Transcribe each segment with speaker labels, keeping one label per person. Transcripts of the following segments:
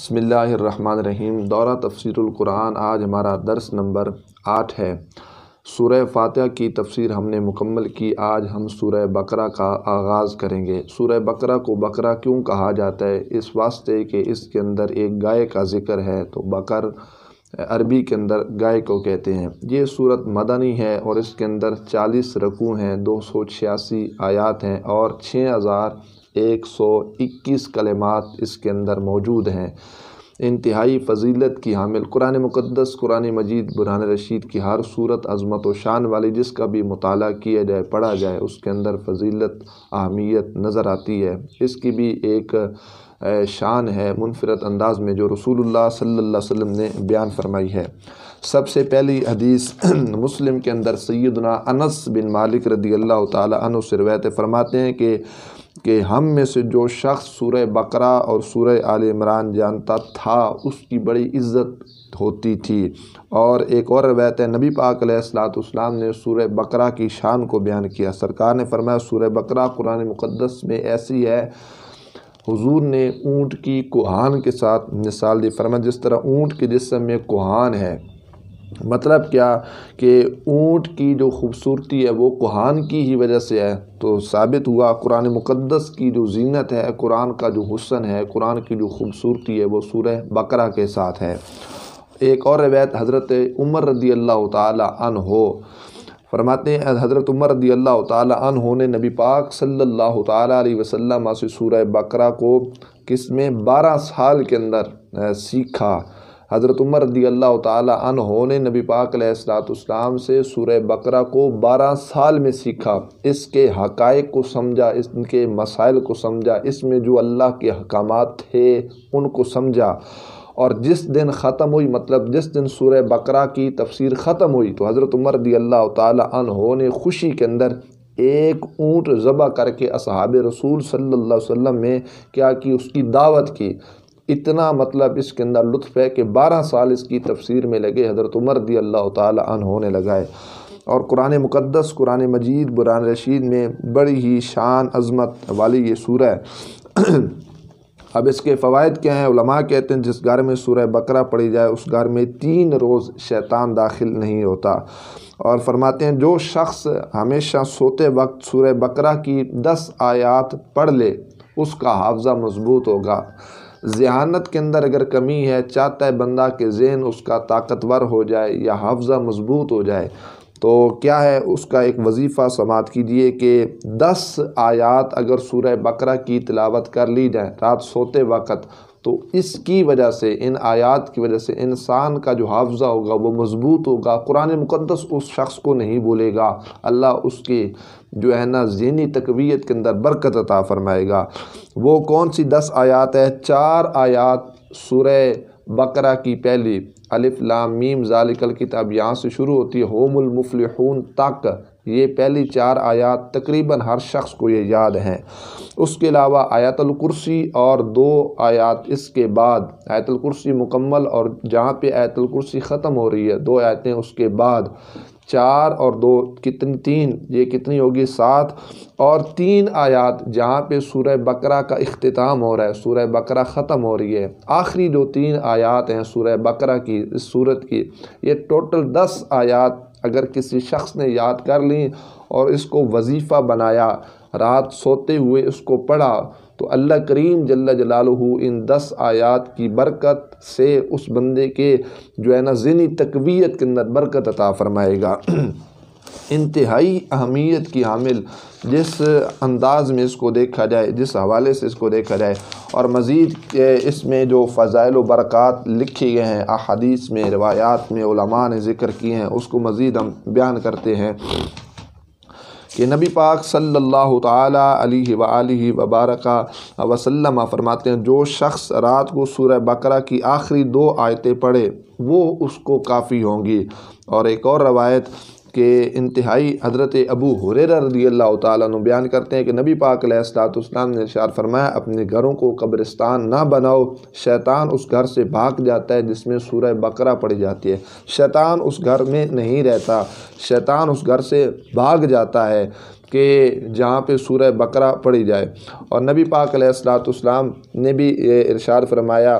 Speaker 1: बसमीम दौरा तफसरक़ुरान आज हमारा दर्स नंबर आठ है सूर्य फातह की तफसीर हमने मुकम्मल की आज हम सूर्य बकरा का आगाज़ करेंगे सूर्य बकरा को बकरा क्यों कहा जाता है इस वास्ते कि इसके अंदर एक गाय का ज़िक्र है तो बकर अरबी के अंदर गाय को कहते हैं ये सूरत मदनी है और इसके अंदर चालीस रकू हैं दो सौ छियासी आयात हैं और छः हज़ार 121 कलेमात इसके अंदर मौजूद हैं इंतहाई फजीलत की हामिल कुरान मुक़दस कुरान मजीद बुरहान रशीद की हर सूरत अजमत व शान वाली जिसका भी मताल किया जाए पढ़ा जाए उसके अंदर फजीलत अहमियत नज़र आती है इसकी भी एक शान है मुनफरद अंदाज़ में जो रसूलुल्लाह सल्लल्लाहु अलैहि वसल्लम ने बयान फरमाई है सबसे पहली हदीस मुस्लिम के अंदर सैदना अनस बिन मालिक रदी अल्लाह तन से रवायत फरमाते हैं कि कि हम में से जो शख्स सूर्य बकरा और सूर्य आल इमरान जानता था उसकी बड़ी इज़्ज़त होती थी और एक और रवायत है नबी पाक सलाम ने सूर्य बकरा की शान को बयान किया सरकार ने फरमाया सूर्य बकरा कुरान मुक़दस में ऐसी है हुजूर ने ऊंट की कोहान के साथ मिसाल दी फरमाया जिस तरह ऊँट के जिसम में कुहान है मतलब क्या कि ऊँट की जो खूबसूरती है वो कुहान की ही वजह से है तो साबित हुआ कुरान मुक़दस की जो जीनत है कुरान का जो हुसन है कुरान की जो खूबसूरती है वो सूरह बकरा के साथ है एक और रवायत हज़रत उमर रदी अल्लाह तन हो फरमाते हैं हज़रत उमर रदी अल्लाह तन ने नबी पाक सल्लल्लाहु अलैहि वसल्लम से सूरह बकरा को किस में बारह साल के अंदर सीखा हज़रत उमर रदी अल्लाह तन ने नबी पाक सलाम से सूर्य बकरा को बारह साल में सीखा इसके हक़ को समझा इसके मसाइल को समझा इसमें जो अल्लाह के अहकाम थे उनको समझा और जिस दिन ख़त्म हुई मतलब जिस दिन सूर बकरा की तफसीर ख़त्म हुई तो हज़रत उमर रदी अल्लाह तन होने खुशी के अंदर एक ऊँट ज़बा करके असहाब रसूल सल्ला वसम में क्या कि उसकी दावत की इतना मतलब इसके अंदर लुत्फ है कि बारह साल इसकी तफसीर में लगे हज़रत उमर दी अल्लाह तन होने लगाए और कुरान मुक़दस कुरान मजीद बुरान रशीद में बड़ी ही शान अजमत वाली ये सूर है अब इसके फ़वाद क्या हैं उलमा कहते हैं जिस घर में सूर बकरा पड़ी जाए उस घर में तीन रोज़ शैतान दाखिल नहीं होता और फरमाते हैं जो शख्स हमेशा सोते वक्त सूर बकरा की दस आयात पढ़ ले उसका हाफजा मजबूत होगा जहानत के अंदर अगर कमी है चाहता है बंदा के जहन उसका ताकतवर हो जाए या हाफजा मजबूत हो जाए तो क्या है उसका एक वजीफ़ा समात कीजिए कि दस आयात अगर सूरह बकरा की तिलावत कर ली जाए रात सोते वक़्त तो इसकी वजह से इन आयात की वजह से इंसान का जो हाफजा होगा वो मज़बूत होगा कुरान मुकदस उस शख्स को नहीं बोलेगा अल्लाह उसके जो है ना जहनी तकवीत के अंदर बरकत अता फरमाएगा वो कौन सी दस आयात है चार आयात सुर बकरा की पहली अलिफ़ लाम मीम जालिकल किताब यहाँ से शुरू होती है होमुलमफलहून तक ये पहली चार आयत तकरीबन हर शख्स को ये याद हैं उसके अलावा आयतल कुर्सी और दो आयत इसके बाद आयतल कुर्सी मुकम्मल और जहाँ पे आयतल कुर्सी ख़त्म हो रही है दो आयतें उसके बाद चार और दो कितनी तीन ये कितनी होगी सात और तीन आयात जहाँ पे सूरह बकरा का अख्ताम हो रहा है सूरह बकरा ख़त्म हो रही है आखिरी जो तीन आयात हैं सूरह बकरा की इस सूरत की ये टोटल दस आयात अगर किसी शख्स ने याद कर ली और इसको वजीफ़ा बनाया रात सोते हुए इसको पढ़ा तो अल्लाह करीम जल्ला जलालहु इन दस आयत की बरकत से उस बंदे के जो है ना जिनी तकवीत के अंदर बरकत अता फ़रमाएगा इंतहाई अहमियत की हामिल जिस अंदाज़ में इसको देखा जाए जिस हवाले से इसको देखा जाए और मज़ीद इसमें जो फ़ज़ाइल बरक़ात लिखे गए हैं अहादीस में रवायात में उलमा ने ज़िक्र किए हैं उसको मज़ीद हम बयान करते हैं कि नबी पाक सल्लल्लाहु ताला अलैहि वबारक वसल्लम फरमाते हैं जो शख्स रात को सूरह बकरा की आखिरी दो आयतें पढ़े वो उसको काफ़ी होंगी और एक और रवायत के इंतहाई हज़रत अबू हुरर रदी अल्लाह तु बयान करते हैं कि नबी पाक सलाम ने शार फरमाया अपने घरों को कब्रिस्तान ना बनाओ शैतान उस घर से भाग जाता है जिसमें सूर बकरा पड़ी जाती है शैतान उस घर में नहीं रहता शैतान उस घर से भाग जाता है कि जहाँ पे सूर बकरा पढ़ी जाए और नबी पाक सलाम ने भी ये इरशाद फरमाया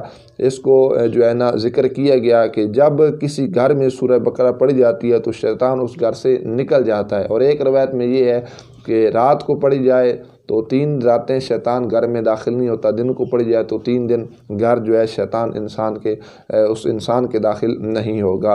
Speaker 1: इसको जो है ना ज़िक्र किया गया कि जब किसी घर में सूर बकरा पढ़ी जाती है तो शैतान उस घर से निकल जाता है और एक रवायत में ये है कि रात को पढ़ी जाए तो तीन रातें शैतान घर में दाखिल नहीं होता दिन को पड़ जाए तो तीन दिन घर जो है शैतान इंसान के उस इंसान के दाखिल नहीं होगा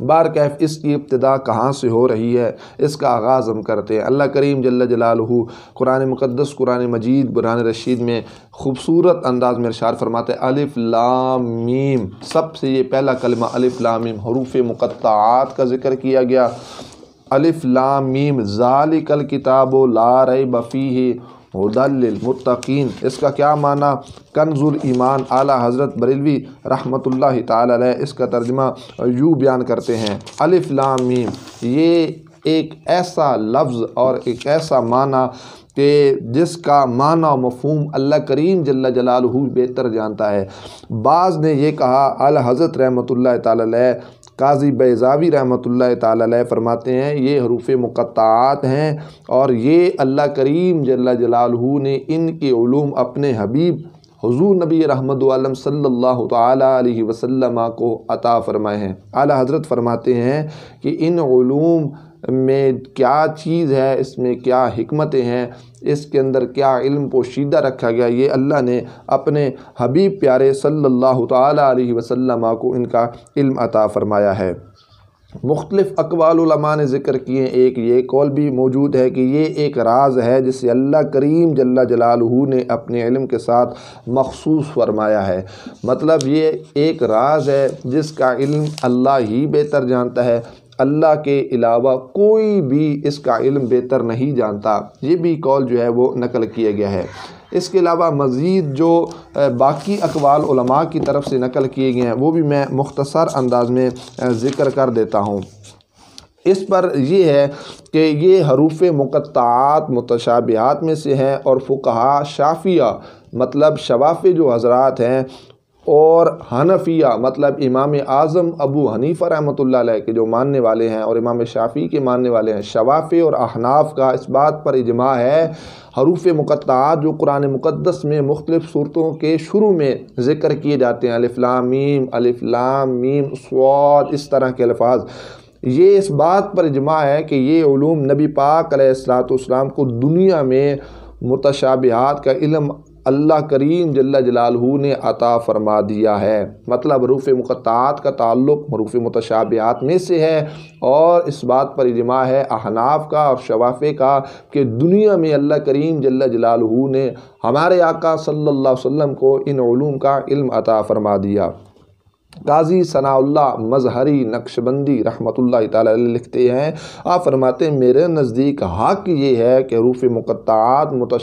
Speaker 1: बार कैफ इसकी इब्तदा कहाँ से हो रही है इसका आगाज़ हम करते हैं अल्लाह करीम जल्ल जलालहू कुरान मुक़दस कुरान मजीद बुरान रशीद में खूबसूरत अंदाज में इरशार फरमाते अलिफ़ लामीम सबसे ये पहला कलमा अलिफ़ लामीम हरूफ मुकत्त का जिक्र किया गया अलिफ़ लामीम कल किताब ला रई बफ़ी हदलमतिन इसका क्या माना कंजुल ईमान आला हज़रत बरेलवी रहमत ला इसका तर्जमा यू बयान करते हैं अलिफ ये एक ऐसा लफ्ज़ और एक ऐसा माना कि जिसका माना मफहम अल्लाह करीम जल्ला जलालहू बेहतर जानता है बाज़ ने यह कहा अल हज़रत रहमत ला काजी बैज़ावी रहमत ला फ़रमाते हैं ये हरूफ मुक़ात हैं और ये अल्लाह करीम जल्ला जलालहू ने इनके ूम अपने हबीब हजूर नबी रहमत आलम सल्लल्लाहु अलैहि वसल्लम को अता फ़रमाए हैं आला हज़रत फ़रमाते हैं कि इन ूम में क्या चीज़ है इसमें क्या हमतें हैं इसके अंदर क्या इल्म पोशीदा रखा गया ये अल्लाह ने अपने हबीब प्यारे सल्लल्लाहु अलैहि वसल्लम को इनका इल्म अता फ़रमाया है मुख्तलिफ़ अकबालमा ने ज़िक्र किए एक ये कौल भी मौजूद है कि ये एक राज है जिसे अल्लाह करीम जल्ला जलालहू ने अपने इलम के साथ मखसूस फरमाया है मतलब ये एक राज है जिसका इल्म अल्लाह ही बेहतर जानता है अल्लाह के अलावा कोई भी इसका इल्म बेहतर नहीं जानता ये भी कौल जो है वो नकल किया गया है इसके अलावा मज़ीद जो बाकी अकवाल की तरफ से नकल किए गए हैं वो भी मैं मुख्तसर अंदाज में ज़िक्र कर देता हूँ इस पर यह है कि ये हरूफ मुक़ात मतशाबहत में से हैं और फ़ुकहा शाफिया मतलब शवाफ़ जो हजरात हैं और हनफिया मतलब इमाम आज़म अबू हनीफ़ा रहमत के जो मानने वाले हैं और इमाम शाफ़ी के मानने वाले हैं शवाफ़े और अहनाफ का इस बात पर इजमा है हरूफ मुक़ात जो कुरान मुक़दस में मुख्तलिफ़ सूरतों के शुरू में ज़िक्र किए जाते हैं अलफलामीम मीम अलिफ़लाम मीम स्वाद इस तरह के अल्फाज ये इस बात पर इजमा है कि ये ूम नबी पाक सलाम को दुनिया में मुतशाबिहात का इलम अल्लाह करीम जल्ला जलालहू ने अता फरमा दिया है मतलब रूफ़ मुखात का ताल्लुक हरूफ मतशाबियात में से है और इस बात पर इजमा है अहनाफ का और शवाफ़े का कि दुनिया में अल्लाह करीम जल्ला जलालहू ने हमारे आका सल्लल्लाहु अलैहि वसल्लम को इन का इल्म अता फरमा दिया गाजी सनाउल्ला मजहरी नक्शबंदी रहमतुल्ला लिखते हैं आप फरमाते हैं मेरे नज़दीक हक ये है कि रूफ़ मुक़ात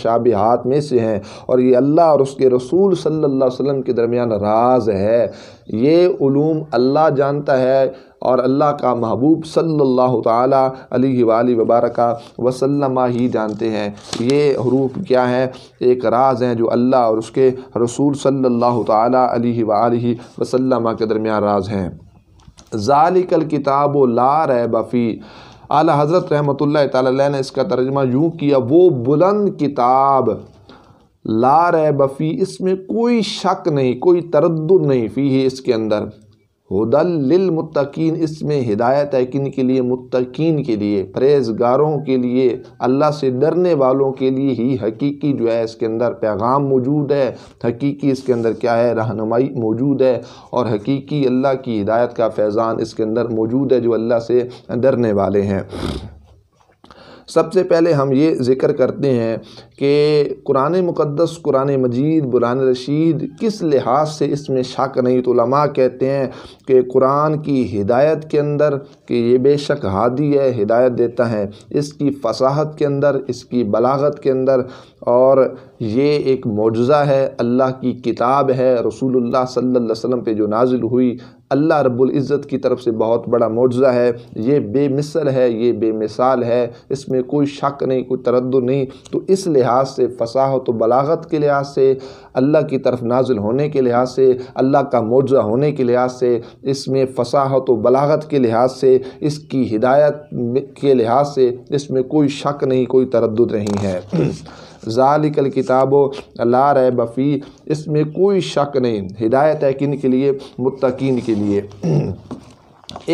Speaker 1: हाथ में से हैं और ये अल्लाह और उसके रसूल सल्लल्लाहु अलैहि वसल्लम के दरमियान राज है ये ूम अल्लाह जानता है और अल्लाह का महबूब सल्लल्लाहु अलैहि वाली वबारक वसल्लम ही जानते हैं ये हरूफ क्या है एक राज हैं जो अल्लाह और उसके रसूल सल्लल्लाहु अलैहि वाली वसल्लम के दरमियान राज हैं ज़ालिकल किताब ला रह बफ़ी आला हज़रत रहमत ला ने इसका तर्जमा यूँ किया वो बुलंद किताब ला रह बफ़ी इसमें कोई शक नहीं कोई तरद नहीं फ़ी है इसके अंदर हुदल मुत्तकीन इसमें हिदायत है किन के लिए मुत्तकीन के लिए परहेजगारों के लिए अल्लाह से डरने वालों के लिए ही हकीकी जो है इसके अंदर पैगाम मौजूद है हकीकी इसके अंदर क्या है रहनुमाई मौजूद है और हकीकी अल्लाह की हिदायत का फैज़ान इसके अंदर मौजूद है जो अल्लाह से डरने वाले हैं सबसे पहले हम ये ज़िक्र करते हैं कि कुरान मुक़दस कुरान मजीद बुरान रशीद किस लिहाज से इसमें शक नहीं तो कहते हैं कि कुरान की हिदायत के अंदर कि ये बेशक हादी है हिदायत देता है इसकी फसाहत के अंदर इसकी बलागत के अंदर और ये एक मुजज़ा है अल्लाह की किताब है रसूलुल्लाह सल्लल्लाहु अलैहि वसल्लम पे जो नाजिल हुई अल्लाह रब्बुल इज़्ज़त की तरफ से बहुत बड़ा मौजज़ा है ये बेमिसल है ये बेमिसाल है इसमें कोई शक नहीं कोई तरद नहीं तो इस लिहाज से फसाहत व बलागत के लिहाज से अल्लाह की तरफ नाजिल होने के लिहाज से अल्लाह का मुजज़ा होने के लिहाज से इसमें फसाहत व बलागत के लिहाज से इसकी हिदायत के लिहाज से इसमें कोई शक नहीं कोई तरद नहीं है ज़ालिकल किताबो ला रे बफ़ी इसमें कोई शक नहीं हिदायत है किन के लिए मुतकीन के लिए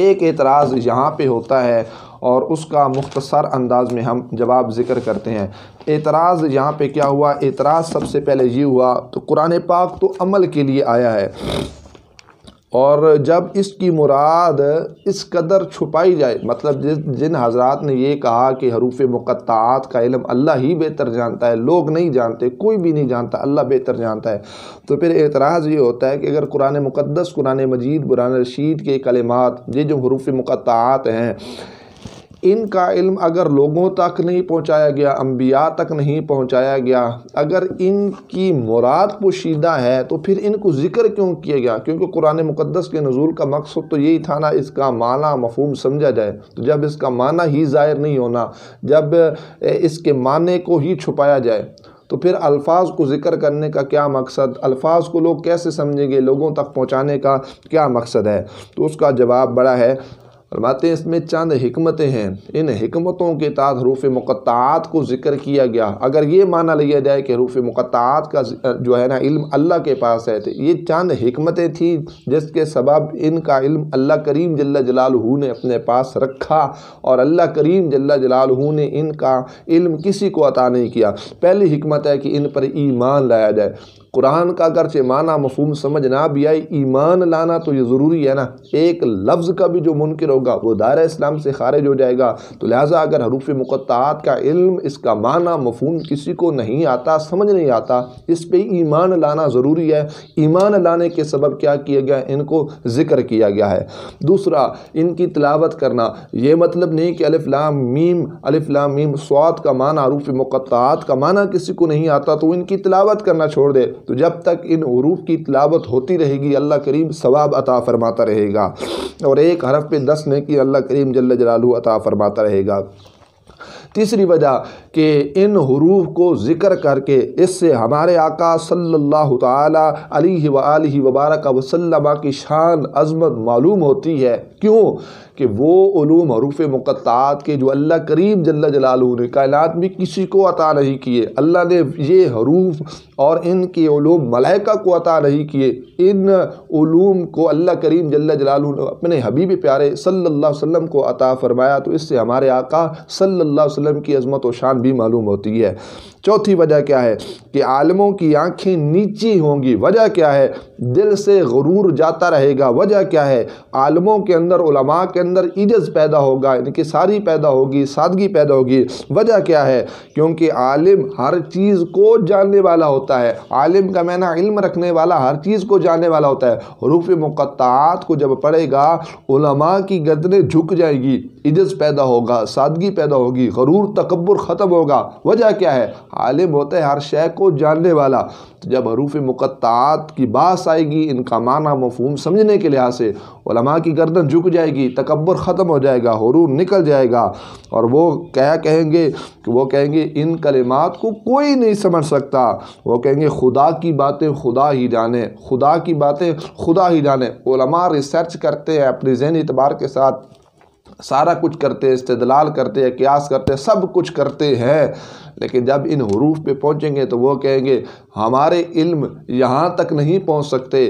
Speaker 1: एक एतराज़ यहाँ पे होता है और उसका मुख्तसर अंदाज में हम जवाब ज़िक्र करते हैं एतराज़ यहाँ पर क्या हुआ एतराज़ सबसे पहले ये हुआ तो कुरान पाक तो अमल के लिए आया है और जब इसकी मुराद इस कदर छुपाई जाए मतलब जिस जिन हजरात ने ये कहा कि हरूफ मुक़ात का इलम अल्लाह ही बेहतर जानता है लोग नहीं जानते कोई भी नहीं जानता अल्लाह बेहतर जानता है तो फिर एतराज़ ये होता है कि अगर कुरान मुक़दस कुरान मजीद बुरान रशीद के कलमात ये जो हरूफ मुक़ात हैं इनका इल्म अगर लोगों तक नहीं पहुंचाया गया अम्बिया तक नहीं पहुंचाया गया अगर इनकी मुराद पोशीदा है तो फिर इनको ज़िक्र क्यों किया गया क्योंकि कुरान मुक़दस के नजूल का मकसद तो यही था ना इसका माना मफहम समझा जाए तो जब इसका माना ही ज़ाहिर नहीं होना जब इसके माने को ही छुपाया जाए तो फिर अल्फाज को ज़िक्र करने का क्या मकसद अल्फाज को लोग कैसे समझेंगे लोगों तक पहुँचाने का क्या मकसद है तो उसका जवाब बड़ा है फरमाते हैं इसमें चंद हमतें हैं इन हमतों के तहत रूफ़ मुक़ात को ज़िक्र किया गया अगर ये माना लिया जाए कि रूफ़ मुक़ात का जो है ना इल्म अल्लाह के पास है तो ये चंद हमतें थी जिसके सबब इनका इल्म अल्लाह करीम जल्ला जलालू ने अपने पास रखा और अल्लाह करीम जल्ला जलालहू ने इनका इल्म किसी को अता नहीं किया पहली हमत है कि इन पर ईमान लाया जाए कुरान का अगरचे माना मफहम समझ ना भी आए ईमान लाना तो ये ज़रूरी है ना एक लफ्ज़ का भी जो मुनकर होगा वो दायरा इस्लाम से खारिज हो जाएगा तो लिहाजा अगर हरूफ मुक़ात का इल्म इसका माना मफहम किसी को नहीं आता समझ नहीं आता इस पर ईमान लाना ज़रूरी है ईमान लाने के सबब क्या किया गया इनको ज़िक्र किया गया है दूसरा इनकी तलावत करना ये मतलब नहीं कि अलिफ्लाम मीम अलिफ्लाम मीम स्वाद का माना हरूफ मुक़ात का माना किसी को नहीं आता तो इनकी तलावत करना छोड़ दे तो जब तक इन हरूफ की तलावत होती रहेगी अल्लाह करीम सवाब अता फ़रमाता रहेगा और एक हरफ पे दस ने कि अल्लाह करीम जल जलालू अता फ़रमाता रहेगा तीसरी वजह कि इन हरूफ को ज़िक्र करके इससे हमारे आका सल्लल्लाहु अलैहि व वबारक वसल्लम की शान अजमत मालूम होती है क्यों कि वो ूम हरूफ मुक़ात के जो अल्लाह करीम जल्ला जलाल ने कायनात में किसी को अता नहीं किए अल्लाह ने ये हरूफ और इनके ूम मलाइका को अता नहीं किए इन ूम को अल्लाह करीम जल्ला जलालू ने अपने हबीब प्यारे सल्ला वसम को अता फ़रमाया तो इससे हमारे आका सल्ला वसम की अजमत व शान भी मालूम होती है चौथी वजह क्या है कि आलमों की आँखें नीची होंगी वजह क्या है दिल से गुरूर जाता रहेगा वजह क्या है आलमों के अंदर उलमा के अंदर ईजस पैदा होगा यानी कि सारी पैदा होगी सादगी पैदा होगी वजह क्या है क्योंकि आलिम हर चीज़ को जानने वाला होता है आलिम का मैंने इल्म रखने वाला हर चीज़ को जानने वाला होता है रूफ मुक़ात को जब पढ़ेगा की गर्दनें झुक जाएगी इज्जत पैदा होगा सादगी पैदा होगी गरूर तकबर ख़त्म होगा वजह क्या है आलिम होता है हर शय को जानने वाला तो जब हरूफ मुक़ात की बास आएगी इनका माना मफहम समझने के लिहाज से उलमा की गर्दन झुक जाएगी तकबर ख़त्म हो जाएगा हरूर निकल जाएगा और वो क्या कहेंगे कि वो कहेंगे इन कलिमात को कोई नहीं समझ सकता वो कहेंगे खुदा की बातें खुदा ही जाने खुदा की बातें खुदा ही जाने रिसर्च करते हैं अपने जहन एतबार के साथ सारा कुछ करते हैं इस्तलाल करते हैं क्यास करते हैं सब कुछ करते हैं लेकिन जब इन हरूफ पे पहुँचेंगे तो वो कहेंगे हमारे इल्म यहाँ तक नहीं पहुँच सकते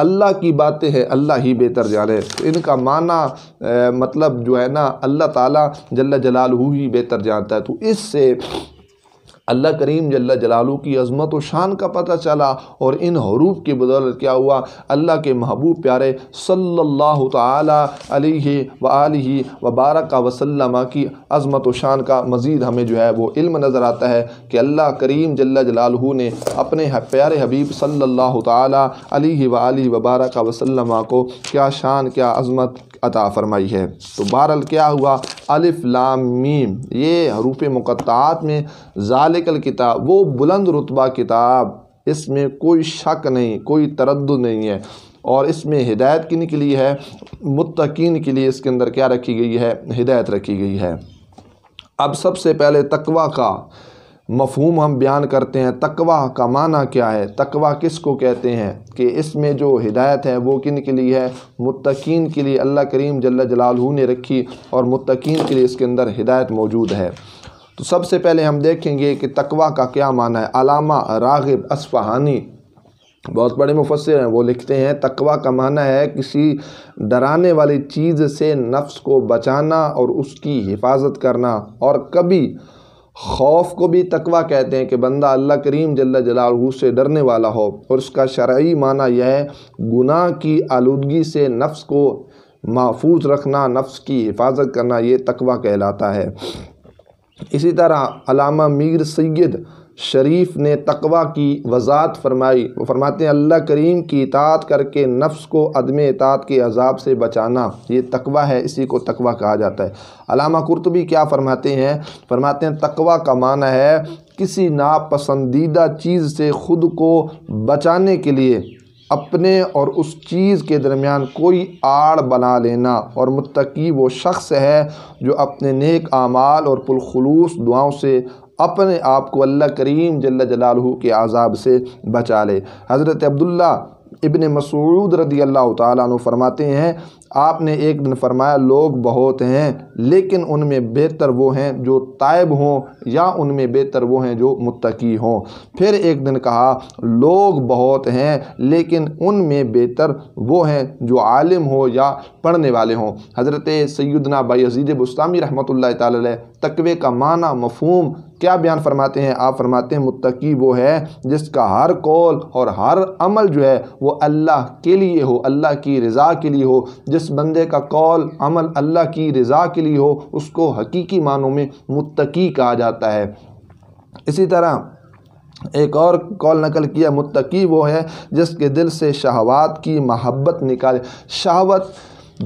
Speaker 1: अल्लाह की बातें हैं अल्लाह ही बेहतर जाने तो इनका माना ए, मतलब जो है ना अल्लाह ताला जल्ला जलाल ही बेहतर जानता है तो इससे अल्लाह करीम जल्ला जलालू की अजमत व शान का पता चला और इन हरूफ की बदौलत क्या हुआ अल्लाह के महबूब प्यारे सल्लल्लाहु अलैहि व वबारक वसलम की अजमत व शान का मज़ीद हमें जो है वो इल्म नज़र आता है कि अल्लाह करीम जल्ला जलालू ने अपने प्यारे हबीब सल्लल्लाहु अलैहि व वबारक वसलम को क्या शान क्या अजमत अता फ़रमाई है तो बहरल क्या हुआ अलिफ लाम मीम ये हरूफ मुक़ात में जालिकल किताब वो बुलंद रुतबा किताब इसमें कोई शक नहीं कोई तरद नहीं है और इसमें हिदायत किन के लिए है मुतकीन के लिए इसके अंदर क्या रखी गई है हिदायत रखी गई है अब सबसे पहले तकवा का मफहूम हम बयान करते हैं तकवा का माना क्या है तकवा किस को कहते हैं कि इसमें जो हिदायत है वो किन के लिए है मुतकीन के लिए अल्लाह करीम जल्ला जलालहू ने रखी और मुतकीन के लिए इसके अंदर हिदायत मौजूद है तो सबसे पहले हम देखेंगे कि तकवा का क्या माना है अलामा रागिब असफ़हानी बहुत बड़े मुफसर हैं वो लिखते हैं तकवा का माना है किसी डराने वाली चीज़ से नफ्स को बचाना और उसकी हिफाजत करना और कभी खौफ को भी तकवा कहते हैं कि बंदा अल्लाह करीम जल्ला जला से डरने वाला हो और उसका शरय माना यह है गुनाह की आलूदगी से नफ्स को महफूज रखना नफ्स की हिफाजत करना ये तकवा कहलाता है इसी तरह अलामा मीर सैद शरीफ ने तकवा की वजात फरमाई वो फरमाते हैं अल्लाह करीम की इतात करके नफ्स को अदम इतात के अजाब से बचाना ये तकवा है इसी को तकवा कहा जाता है अलामा कुर्तबी क्या फरमाते हैं फरमाते हैं तकवा का माना है किसी नापसंदीदा चीज़ से ख़ुद को बचाने के लिए अपने और उस चीज़ के दरमियान कोई आड़ बना लेना और मुतकी वो शख्स है जो अपने नेक आमाल और पुलखलूस दुआओं से अपने आप को अल्लाह करीम जल्ला जलालहू के आज़ाब से बचा ले हज़रत अब्दुल्ला इबन मसूद रदी अल्लाह तरमाते फरमाते हैं आपने एक दिन फरमाया लोग बहुत हैं लेकिन उनमें बेहतर वो हैं जो तायब हों या उनमें बेहतर वो हैं जो मुत्तकी हों फिर एक दिन कहा लोग बहुत हैं लेकिन उनमें बेहतर वो हैं जो आलिम हो या पढ़ने वाले हों हज़रत सैदना बाजीद बुस्तामी रहमत ला तकवे का माना मफहम क्या बयान फरमाते हैं आप फरमाते हैं मुत्तकी वो है जिसका हर कौल और हर अमल जो है वो अल्लाह के लिए हो अल्लाह की रज़ा के लिए हो जिस जिस बंदे का कौल अमल अल्लाह की रज़ा के लिए हो उसको हकीकी मानों में मुत्तकी कहा जाता है इसी तरह एक और कॉल नकल किया मुत्तकी वो है जिसके दिल से शहवात की महब्बत निकाले शहवत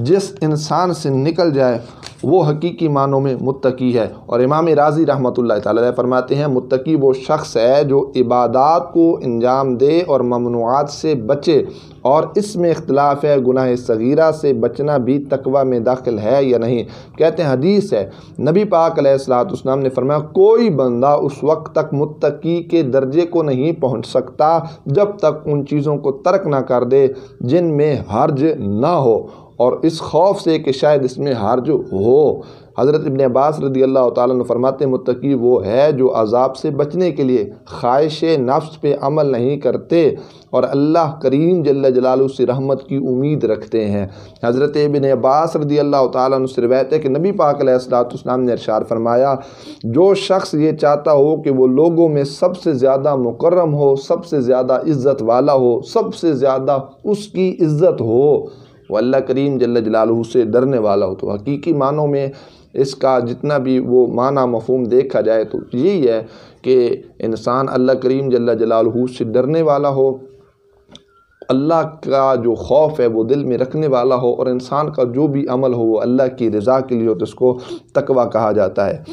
Speaker 1: जिस इंसान से निकल जाए वो हकीकी मानों में मुत्तकी है और इमाम राज़ी रहमत ला फरमाते हैं मुत्तकी वो शख्स है जो इबादत को अंजाम दे और ममनुआत से बचे और इसमें इख्तलाफ है गुनाह सगीरा से बचना भी तकवा में दाखिल है या नहीं कहते हैं हदीस है नबी पाक सलाम ने फरमाया कोई बंदा उस वक्त तक मुत्तकी के दर्जे को नहीं पहुँच सकता जब तक उन चीज़ों को तर्क ना कर दे जिनमें हर्ज ना हो और इस खौफ से कि शायद इसमें जो हो हज़रत इबन अब्बास रदी अल्लाह तफ़रमात मतकी वो है जो अजाब से बचने के लिए ख्वाहिश नफ्स पे अमल नहीं करते और अल्लाह करीम जल्ल जलालू से रहमत की उम्मीद रखते हैं हज़रत इबन अब्बास रदी अल्लाह तरवायत है कि नबी पाक ने अरशार फरमाया जो शख्स ये चाहता हो कि वो लोगों में सबसे ज़्यादा मुकर्रम हो सबसे ज़्यादा इज़्ज़त वाला हो सबसे ज़्यादा उसकी इज़्ज़त हो वो अल्लाह करीम जल्ल जलालू से डरने वाला हो तो हकीकी मानों में इसका जितना भी वो माना मफहम देखा जाए तो यही है कि इंसान अल्लाह करीम जल्ला जलालहू से डरने वाला हो अल्लाह का जो खौफ है वो दिल में रखने वाला हो और इंसान का जो भी अमल हो वो अल्लाह की रज़ा के लिए हो तो इसको तकवा कहा जाता है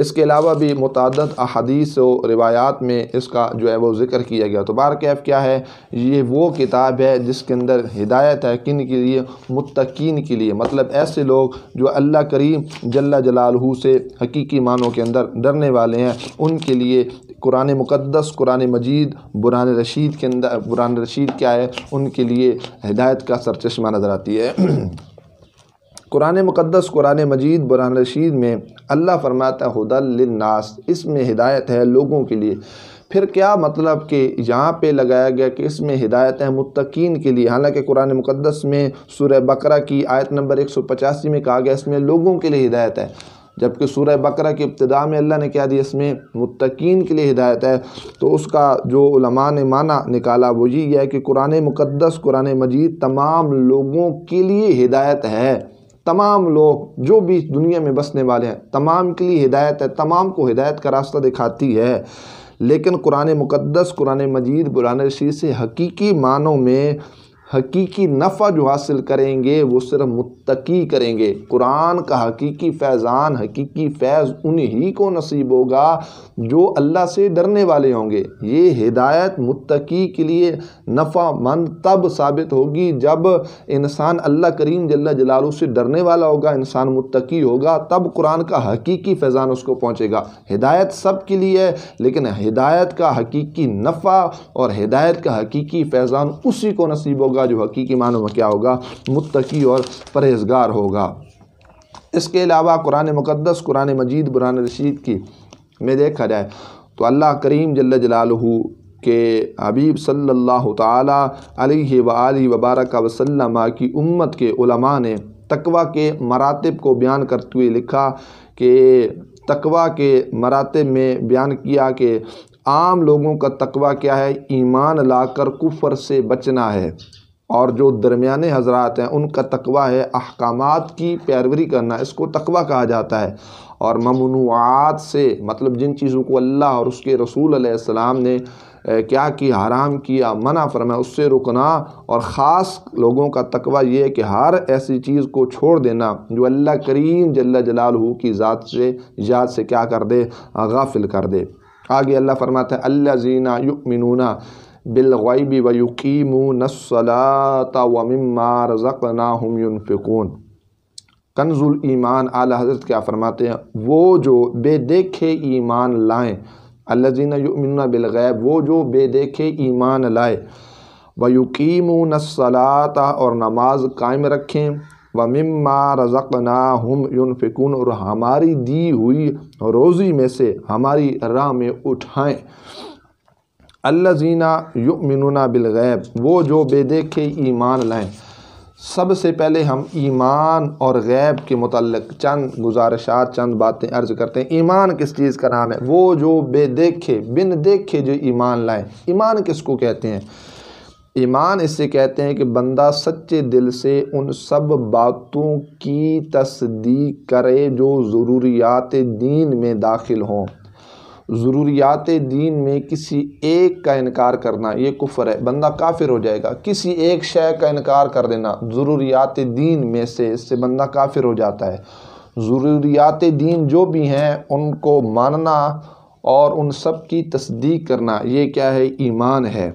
Speaker 1: इसके अलावा भी मतद अहदीस व रिवायात में इसका जो है वो ज़िक्र किया गया तो बार कैफ क्या है ये वो किताब है जिसके अंदर हिदायत है किन के लिए मुतकीन के लिए मतलब ऐसे लोग जो अल्लाह करीम जल्ला जलालहू से हकीकी मानों के अंदर डरने वाले हैं उनके लिए कुरान मुक़दस कुरान मजीद बुरान रशीद के अंदर बुरान रशीद क्या है उनके लिए हिदायत का सरचश्मा नज़र आती है कुरान मुक़दस कुरान मजीद बुरान रशीद में अल्लाह फरमाता हदलनास इसमें हिदायत है लोगों के लिए फिर क्या मतलब कि यहाँ पे लगाया गया कि इसमें हिदायत है मुतकीन के लिए हालांकि कुरान मुक़दस में सूर्य बकरा की आयत नंबर एक सौ पचासी में कहा गया इसमें लोगों के लिए हिदायत है जबकि सूर्य बकरा की इब्तदा में अल्लाह ने क्या दिया इसमें मुतकीन के लिए हिदायत है तो उसका जो उलमा ने माना निकाला वो यही है कि कुरान मुक़दस कुरान मजीद तमाम लोगों के लिए हिदायत है तमाम लोग जो भी दुनिया में बसने वाले हैं तमाम के लिए हिदायत है तमाम को हिदायत का रास्ता दिखाती है लेकिन कुरान मुक़दस कुरान मजीद कुरान रशीद से हकीकी मानों में हकीकी नफ़ा जो हासिल करेंगे वो सिर्फ मुत्तकी करेंगे कुरान का हकीकी फैज़ान हकीकी फैज़ उन्हीं को नसीब होगा जो अल्लाह से डरने वाले होंगे ये हिदायत मुत्तकी के लिए नफ़ा मंद तब साबित होगी जब इंसान अल्लाह करीम जल्ला जलालू से डरने वाला होगा इंसान मुत्तकी होगा तब कुरान का हकीकी फैज़ान उसको पहुँचेगा हिदायत सब के लिए है लेकिन हिदायत का हकीकी नफ़ा और हिदायत का हकीकी फैज़ान उसी को नसीब होगा होगा जो हकीकी मानों में क्या होगा मुतकी और परहेजगार होगा इसके अलावा कुरान मुक़दस कुरान मजीद बुरान रशीद की में देखा जाए तो अल्लाह करीम जल्ल जलालहू के हबीब सल्लल्लाहु अलैहि वाली वबारक वसल्लम की उम्मत के उलमा ने तकवा के मरातब को बयान करते हुए लिखा कि तकवा के मरातब में बयान किया कि आम लोगों का तकवा क्या है ईमान लाकर कुफर से बचना है और जो दरमियाने हजरात हैं उनका तकवा है अहकाम की पैरवरी करना इसको तकवा कहा जाता है और ममनुआत से मतलब जिन चीज़ों को अल्लाह और उसके रसूल आसमाम ने क्या कि हराम किया मना फरमाया उससे रुकना और ख़ास लोगों का तकवा ये है कि हर ऐसी चीज़ को छोड़ देना जो अल्लाह करीम जल्ला जलाल की ज़ात से याद से क्या कर दे गाफिल कर दे आगे अल्लाह फरमाता है अल्लाह जीना युमिनूना बिलगैबी वयुकीम नसलाता वमिमा रज़क नाहमफ़िकून कंजुल ईमान आला हज़रत क्या फरमाते हैं वो जो बेदेखे ईमान लाएँ अल्लाजीन यमिन बिलगैब वो जो बेदेखे ईमान लाए वयुकीम नसलाता और नमाज कायम रखें व मम्मा रज़क ना हम और हमारी दी हुई रोज़ी में से हमारी राह में उठाएँ अल्लाजीना युमिनुना बिलगैब वो जो बेदेखे ईमान लाएँ सबसे पहले हम ईमान और गैब के मतलब चंद गुजारिशात चंद बातें अर्ज करते हैं ईमान किस चीज़ का नाम है वो जो बेदेखे बिन देखे जो ईमान लाएँ ईमान किसको कहते हैं ईमान इससे कहते हैं कि बंदा सच्चे दिल से उन सब बातों की तस्दीक करे जो ज़रूरियात दीन में दाखिल हों ज़रूरियात दीन में किसी एक का इनकार करना ये कुफर है बंदा काफिर हो जाएगा किसी एक शय का इनकार कर देना ज़रूरियात दीन में से इससे बंदा काफिर हो जाता है ज़रूरियात दीन जो भी हैं उनको मानना और उन सब की तस्दीक करना ये क्या है ईमान है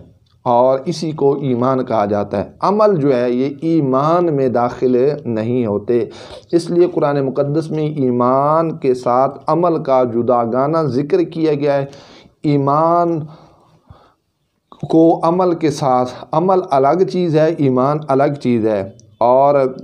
Speaker 1: और इसी को ईमान कहा जाता है अमल जो है ये ईमान में दाखिल नहीं होते इसलिए कुरान मुक़दस में ईमान के साथ अमल का जुदा गाना ज़िक्र किया गया है ईमान को अमल के साथ अमल अलग चीज़ है ईमान अलग चीज़ है और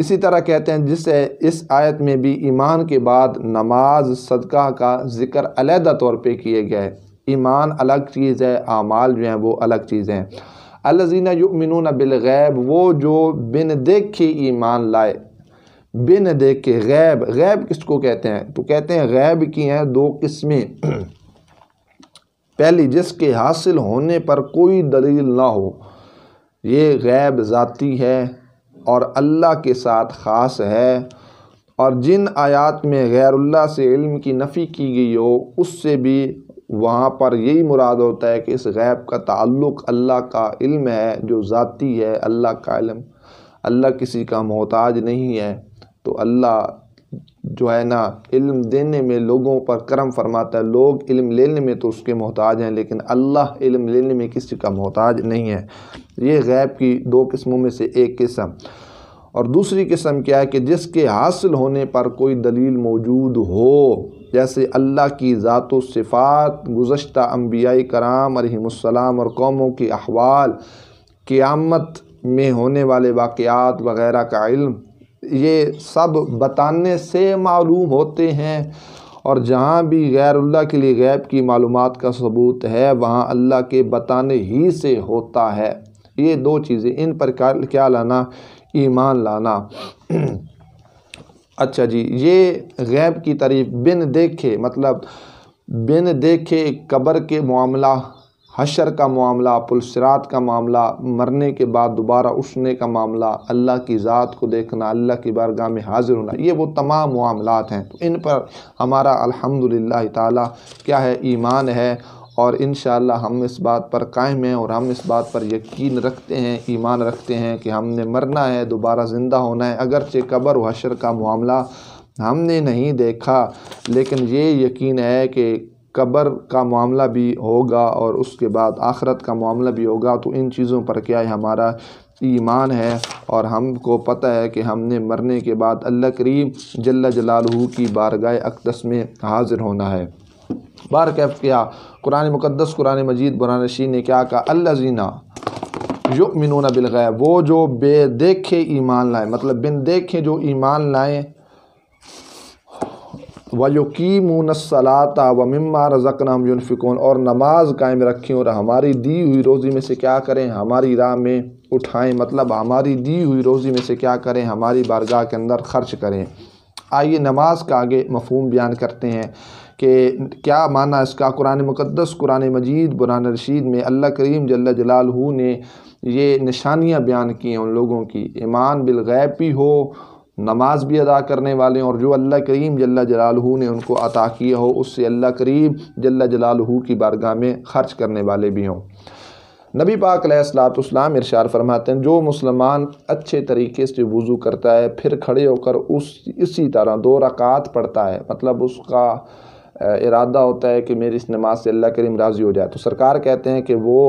Speaker 1: इसी तरह कहते हैं जिससे इस आयत में भी ईमान के बाद नमाज सदका का ज़िक्र अलहदा तौर पे किए गए है ईमान अलग चीज़ है आमाल जो हैं वो अलग चीज़ हैं अलजीना युमिन बिलगैब वो जो बिन देख के ईमान लाए बिन देख के गैब गैब किसको कहते हैं तो कहते हैं गैब की हैं दो किस्में पहली जिसके हासिल होने पर कोई दलील ना हो ये गैब ज़ाती है और अल्लाह के साथ ख़ास है और जिन आयात में गैरुल्ला से इल्म की नफ़ी की गई हो उससे भी वहाँ पर यही मुराद होता है कि इस गैब का ताल्लुक़ अल्लाह का इल्म है जो ज़ाती है अल्लाह का इल्म अल्लाह किसी का मोहताज नहीं है तो अल्लाह जो है ना इल्म देने में लोगों पर करम फरमाता है लोग इल्म लेने में तो उसके मोहताज हैं लेकिन अल्लाह इल्म लेने में किसी का मोहताज नहीं है ये गैब की दो किस्मों में से एक किस्म और दूसरी किस्म क्या है कि जिसके हासिल होने पर कोई दलील मौजूद हो जैसे अल्लाह की ज़ात सिफ़ात गुज्त अम्बियाई कराम अलहसम और कौमों के अहवाल क्यामत में होने वाले वाक़ात वगैरह का इल्म ये सब बताने से मालूम होते हैं और जहाँ भी गैरुल्ला के लिए गैब की मालूम का सबूत है वहाँ अल्लाह के बताने ही से होता है ये दो चीज़ें इन पर क्या लाना ईमान लाना अच्छा जी ये गैब की तारीफ बिन देखे मतलब बिन देखे कब्र के मामला हशर का मामला पुलसरात का मामला मरने के बाद दोबारा उठने का मामला अल्लाह की ज़ात को देखना अल्लाह की बारगाह में हाजिर होना ये वो तमाम मामला हैं तो इन पर हमारा अल्हम्दुलिल्लाह ताला क्या है ईमान है और इन हम इस बात पर कायम हैं और हम इस बात पर यकीन रखते हैं ईमान रखते हैं कि हमने मरना है दोबारा ज़िंदा होना है अगरचे क़बर वशर का मामला हमने नहीं देखा लेकिन ये यकीन है कि कबर का मामला भी होगा और उसके बाद आखरत का मामला भी होगा तो इन चीज़ों पर क्या है हमारा ईमान है और हमको पता है कि हमने मरने के बाद अल्लाह करीम जल्ला जलालहू की बारगाह अकदस में हाज़िर होना है बार कैफ किया कुरान मुकदस कुरान मजीद बुरान बुरानशी ने क्या कहा अल्लाजीना बिल बिलगैब वो जो बे देखे ईमान लाए मतलब बिन देखे जो ईमान लाए वयुकीमूनसलाता व मम्मा रज़क नाम यूनफिकून और नमाज कायम रखें और हमारी दी हुई रोज़ी में से क्या करें हमारी राह में उठाएं मतलब हमारी दी हुई रोज़ी में से क्या करें हमारी बारगाह के अंदर खर्च करें आइए नमाज का आगे मफहम बयान करते हैं कि क्या माना इसका कुरान मुक़दस कुरान मजीद बुरान रशीद में अल्लाह करीम जल्ला जलाल ने ये निशानियाँ बयान की हैं उन लोगों की ईमान बिलगैब भी हो नमाज भी अदा करने वाले और जो अल्लाह करीम जल्ला हु ने उनको अता किया हो उससे अल्लाह करीम जल्ला हु की बारगाह में ख़र्च करने वाले भी हों नबी पाक सलाम इरशार फरमाते हैं जो मुसलमान अच्छे तरीके से वज़ू करता है फिर खड़े होकर उस इसी तरह दो रकात पढ़ता है मतलब उसका इरादा होता है कि मेरी इस नमाज से अल्लाह करीम राज़ी हो जाए तो सरकार कहते हैं कि वो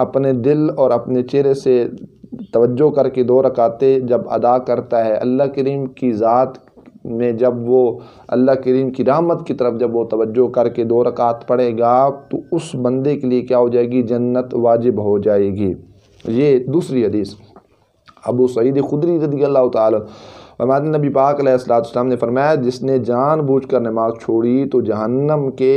Speaker 1: अपने दिल और अपने चेहरे से तवज्जो करके दो रकाते जब अदा करता है अल्लाह करीम की ज़ात में जब वो अल्लाह करीम की रहमत की तरफ जब वो तवज्जो करके दो रकात पढ़ेगा तो उस बंदे के लिए क्या हो जाएगी जन्नत वाजिब हो जाएगी ये दूसरी हदीस अबू सईद खुदरी रदी अल्लाह ताली हमारे नबी पाक सलाम ने फरमाया जिसने जान बूझ कर नमाज छोड़ी तो जहन्नम के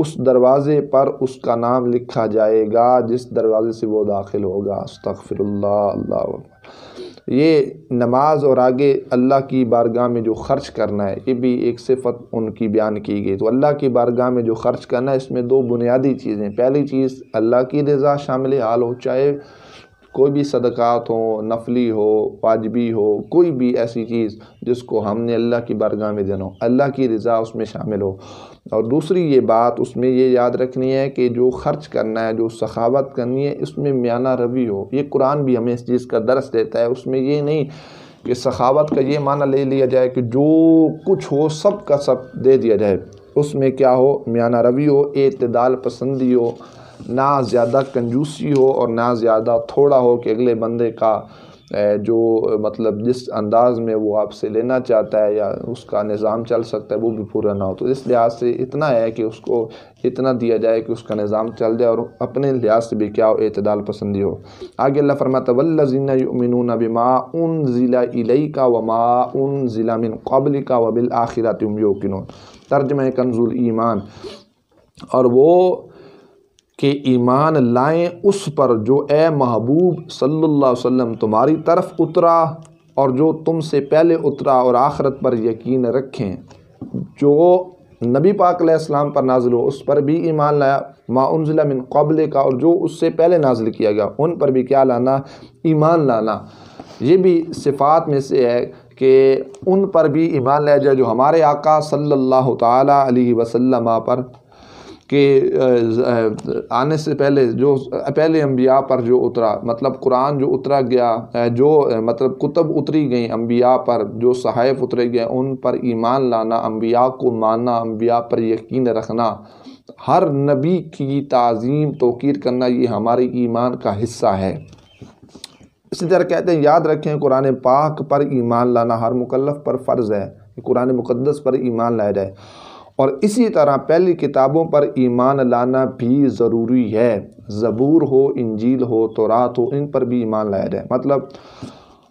Speaker 1: उस दरवाज़े पर उसका नाम लिखा जाएगा जिस दरवाज़े से वो दाखिल होगा अस्तफ़िरल्ला अल्लाह ये नमाज और आगे अल्लाह की बारगाह में जो खर्च करना है ये भी एक सिफत उनकी बयान की गई तो अल्लाह की बारगाह में जो खर्च करना है इसमें दो बुनियादी चीज़ें पहली चीज़ अल्लाह की रज़ा शामिल हाल हो चाहे कोई भी सदक़ात हो नफली हो वाजबी हो कोई भी ऐसी चीज़ जिसको हमने अल्लाह की बरगाह में देना हो अल्लाह की रज़ा उसमें शामिल हो और दूसरी ये बात उसमें ये याद रखनी है कि जो खर्च करना है जो सखावत करनी है इसमें म्याना रवि हो ये कुरान भी हमें इस चीज़ का दरस देता है उसमें ये नहीं कि सखावत का ये माना ले लिया जाए कि जो कुछ हो सब का सब दे दिया जाए उसमें क्या हो म्याना रवि हो एतदाल पसंदी हो ना ज़्यादा कंजूसी हो और ना ज़्यादा थोड़ा हो कि अगले बंदे का जो मतलब जिस अंदाज में वो आपसे लेना चाहता है या उसका निज़ाम चल सकता है वो भी पूरा ना हो तो इस लिहाज से इतना है कि उसको इतना दिया जाए कि उसका निज़ाम चल जाए और अपने लिहाज से भी क्या हो अतदाल पसंदी हो आगे अल्लाह फरमाता वल्लिन मिनून बिमा उन ज़िला इलई का व मा उन ज़िला मिन कबल का वबिल आखिरत योकिन तर्जम कंजुल ईमान और वो कि ईमान लाएं उस पर जो ए महबूब सल्लल्लाहु अलैहि वसल्लम तुम्हारी तरफ उतरा और जो तुमसे पहले उतरा और आखरत पर यकीन रखें जो नबी पाक पर नाजिल हो उस पर भी ईमान लाया माउनजिला मिन कबल का और जो उससे पहले नाजिल किया गया उन पर भी क्या लाना ईमान लाना ये भी सिफ़ात में से है कि उन पर भी ईमान लाया जाए जो हमारे आका सल्लल्लाहु अलैहि वसल्लम पर के आने से पहले जो पहले अम्बिया पर जो उतरा मतलब कुरान जो उतरा गया जो मतलब कुतब उतरी गई अम्बिया पर जो सहाइफ उतरे गए उन पर ईमान लाना अम्बिया को मानना अम्बिया पर यकीन रखना हर नबी की तज़ीम तोकीर करना ये हमारे ईमान का हिस्सा है इसी तरह कहते हैं याद रखें कुरान पाक पर ईमान लाना हर मुकल्लफ़ पर फ़र्ज़ है कि कुरान मुकदस पर ईमान लाया जाए और इसी तरह पहली किताबों पर ईमान लाना भी ज़रूरी है ज़बूर हो इंजील हो तो रात हो इन पर भी ईमान लाया जाए मतलब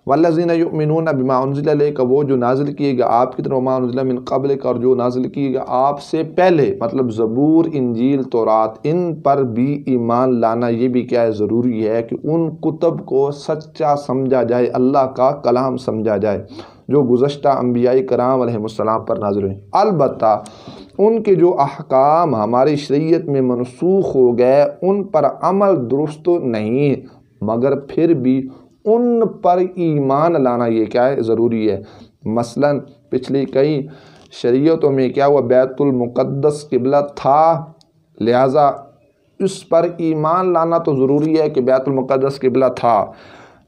Speaker 1: वल्लिन मिनून बिमाजिल का वो जो नाजिल किएगा आपकी तरफ माजिला मिन कबल का और जो नाजिल किएगा आपसे पहले मतलब ज़बूर इंजील रात इन पर भी ईमान लाना ये भी क्या है ज़रूरी है कि उन कुतब को सच्चा समझा जाए अल्लाह का कलाम समझा जाए जो गुज्त अम्बियाई कराम पर नाजर हुई अलबत् उनके जो अहकाम हमारी शरीय में मनसूख हो गए उन पर अमल दुरुस्त नहीं मगर फिर भी उन पर ईमान लाना ये क्या है ज़रूरी है मसला पिछली कई शरीयतों में क्या हुआ बैतुलमक़दस किबला था लिहाजा इस पर ईमान लाना तो ज़रूरी है कि बैतुलमक़दस किबला था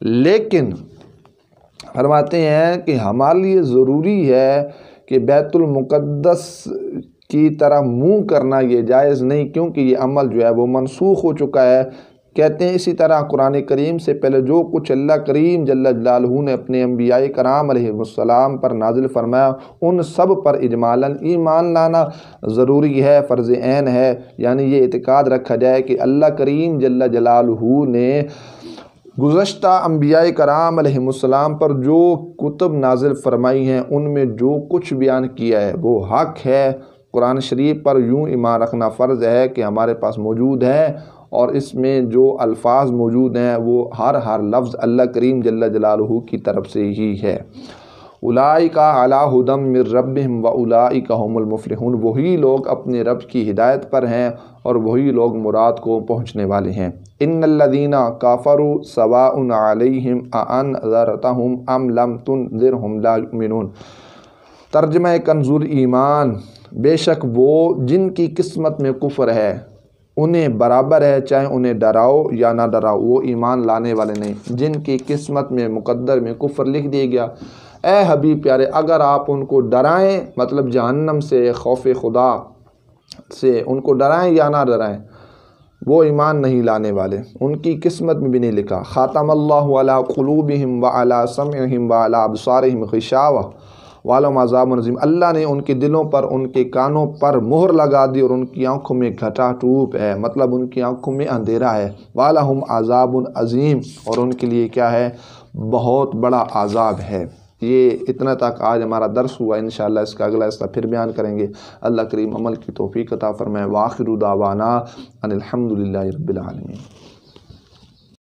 Speaker 1: लेकिन फरमाते हैं कि हमारे लिए ज़रूरी है कि बैतुलमक़दस की तरह मुँह करना ये जायज़ नहीं क्योंकि ये अमल जो है वो मनसूख हो चुका है कहते हैं इसी तरह कुरान करीम से पहले जो कुछ अल्लाह करीम जल्लू ने अपने अम्बिया कराम पर नाजिल फरमाया उन सब पर इजमालन ईमान लाना ज़रूरी है फ़र्ज़ ऐन है यानी ये इतिकाद रखा जाए कि अल्लाह करीम जल्ला जलालहू ने गुज्त अम्बिया कराम पर जो कुतुब नाजिल फरमाई हैं उनमें जो कुछ बयान किया है वो हक है कुरान शरीफ पर यूँ ईमान रखना फ़र्ज़ है कि हमारे पास मौजूद है और इसमें जो अल्फाज मौजूद हैं वो हर हर लफ्ज़ अल्लाह करीम जल्ला जलालहू की तरफ से ही है उलाई का हदम मिर रब व उलाई का हमलमफलहून वही लोग अपने रब की हिदायत पर हैं और वही लोग मुराद को पहुँचने वाले हैं इनदीना काफ़रु सवाम आलम अम लम तुन तुनज़िर मिनून तर्जम कंजूर ईमान बेशक वो जिनकी किस्मत में कुफर है उन्हें बराबर है चाहे उन्हें डराओ या ना डराओ वो ईमान लाने वाले नहीं जिनकी किस्मत में मुकद्दर में कुफर लिख दिया गया ए हबीब प्यारे अगर आप उनको डराएं मतलब जहन्नम से खौफ खुदा से उनको डराएं या ना डराएं वो ईमान नहीं लाने वाले उनकी किस्मत में भी नहीं लिखा ख़ातम अल्लाकलूबम वाला समम वाला अबसारम खशाव वालम आज़ाब नज़ीम अल्लाह ने उनके दिलों पर उनके कानों पर मोहर लगा दी और उनकी आँखों में घटा टूप है मतलब उनकी आँखों में अंधेरा है वाला हम आज़ाब अज़ीम और उनके लिए क्या है बहुत बड़ा आज़ाब है ये इतना तक आज हमारा दर्श हुआ इन इसका अगला हिस्सा फिर बयान करेंगे अल्लाह करीम अमल की तोफ़ी कता फ़रमाए वाखिर दावाना अनिलहमदिल्ला रबालमीन